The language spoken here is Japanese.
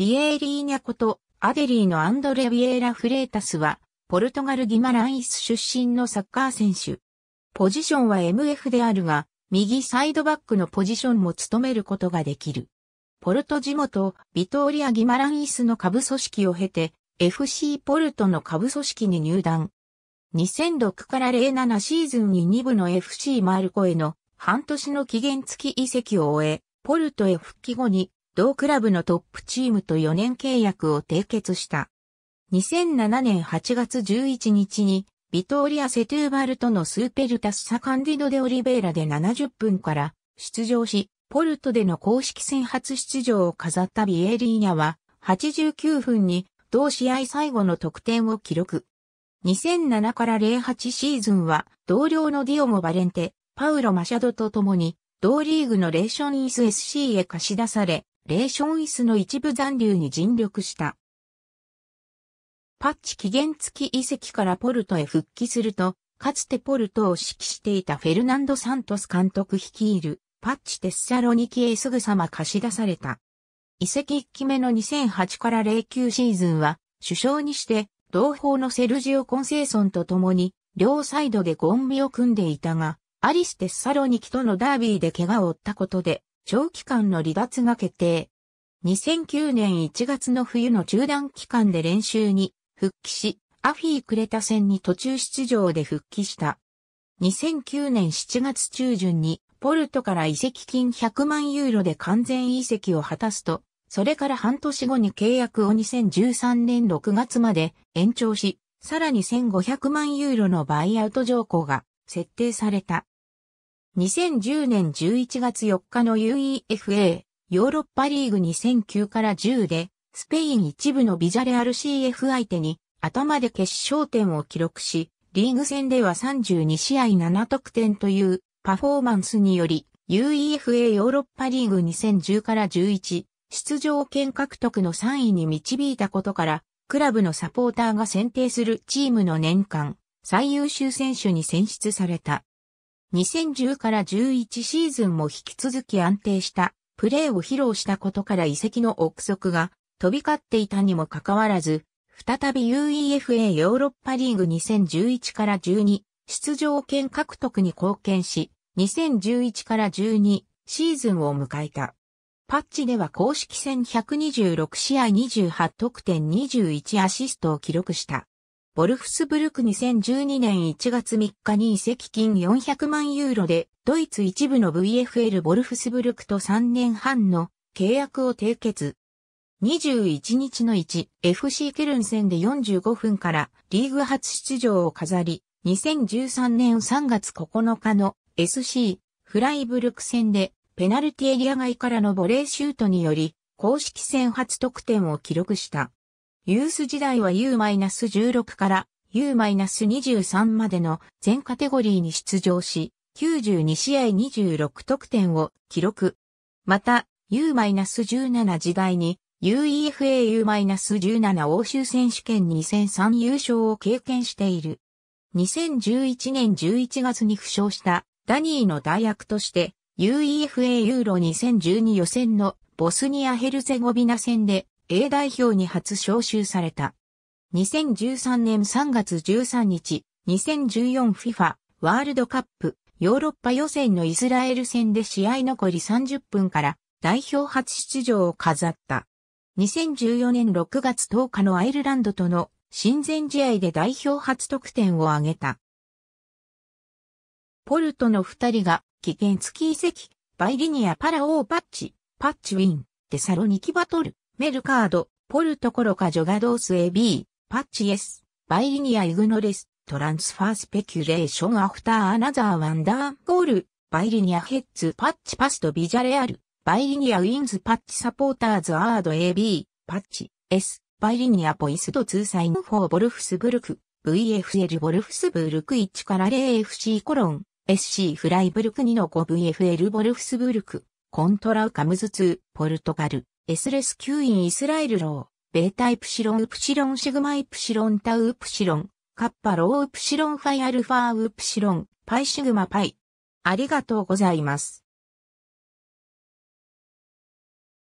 ビエーリーニャことアデリーのアンドレ・ビエーラ・フレータスは、ポルトガル・ギマランイス出身のサッカー選手。ポジションは MF であるが、右サイドバックのポジションも務めることができる。ポルト地元、ビトーリア・ギマランイスの下部組織を経て、FC ポルトの下部組織に入団。2006から07シーズンに2部の FC マルコへの半年の期限付き移籍を終え、ポルトへ復帰後に同クラブのトップチームと4年契約を締結した。2007年8月11日に、ビトーリア・セトゥーバルとのスーペルタス・サカンディド・デ・オリベイラで70分から出場し、ポルトでの公式戦初出場を飾ったビエリーニャは、89分に同試合最後の得点を記録。2007から08シーズンは同僚のディオモ・バレンテ、パウロ・マシャドと共に同リーグのレーションイース SC へ貸し出され、レーションイスの一部残留に尽力した。パッチ期限付き遺跡からポルトへ復帰すると、かつてポルトを指揮していたフェルナンド・サントス監督率いるパッチ・テッサロニキへすぐさま貸し出された。遺跡1期目の2008から09シーズンは、首相にして同胞のセルジオ・コンセーソンと共に、両サイドでゴンビを組んでいたが、アリス・テッサロニキとのダービーで怪我を負ったことで、長期間の離脱が決定。2009年1月の冬の中断期間で練習に復帰し、アフィー・クレタ戦に途中出場で復帰した。2009年7月中旬にポルトから移籍金100万ユーロで完全移籍を果たすと、それから半年後に契約を2013年6月まで延長し、さらに1500万ユーロのバイアウト条項が設定された。2010年11月4日の UEFA ヨーロッパリーグ2009から10で、スペイン一部のビジャレアル CF 相手に頭で決勝点を記録し、リーグ戦では32試合7得点というパフォーマンスにより、UEFA ヨーロッパリーグ2010から11、出場権獲得の3位に導いたことから、クラブのサポーターが選定するチームの年間最優秀選手に選出された。2010から11シーズンも引き続き安定したプレーを披露したことから遺跡の憶測が飛び交っていたにもかかわらず、再び UEFA ヨーロッパリーグ2011から12出場権獲得に貢献し、2011から12シーズンを迎えた。パッチでは公式戦126試合28得点21アシストを記録した。ボルフスブルク2012年1月3日に移籍金400万ユーロで、ドイツ一部の VFL ボルフスブルクと3年半の契約を締結。21日の 1FC ケルン戦で45分からリーグ初出場を飾り、2013年3月9日の SC フライブルク戦でペナルティエリア外からのボレーシュートにより公式戦初得点を記録した。ユース時代は U-16 から U-23 までの全カテゴリーに出場し、92試合26得点を記録。また、U-17 時代に UEFAU-17 欧州選手権2003優勝を経験している。2011年11月に負傷したダニーの代役として UEFA ユーロ2012予選のボスニア・ヘルゼゴビナ戦で A 代表に初招集された。2013年3月13日、2014FIFA ワールドカップヨーロッパ予選のイスラエル戦で試合残り30分から代表初出場を飾った。2014年6月10日のアイルランドとの親善試合で代表初得点を挙げた。ポルトの二人が危険付き遺跡、バイリニア・パラオーパッチ、パッチウィン、デサロニキバトル、メルカード、ポルトコロカジョガドース AB、パッチ S、バイリニアイグノレス、トランスファースペキュレーションアフターアナザーワンダーゴール、バイリニアヘッツパッチパストビジャレアル、バイリニアウィンズパッチサポーターズアード AB、パッチ、S、バイリニアポイストーサインフォーボルフスブルク、VFL ボルフスブルク1から 0FC コロン、SC フライブルク2の 5VFL ボルフスブルク、コントラウカムズ2、ポルトガル、エスレス吸引イスラエルロー、ベータイプシロンウプシロンシグマイプシロンタウウプシロン、カッパローウプシロンファイアルファウプシロン、パイシグマパイ。ありがとうございます。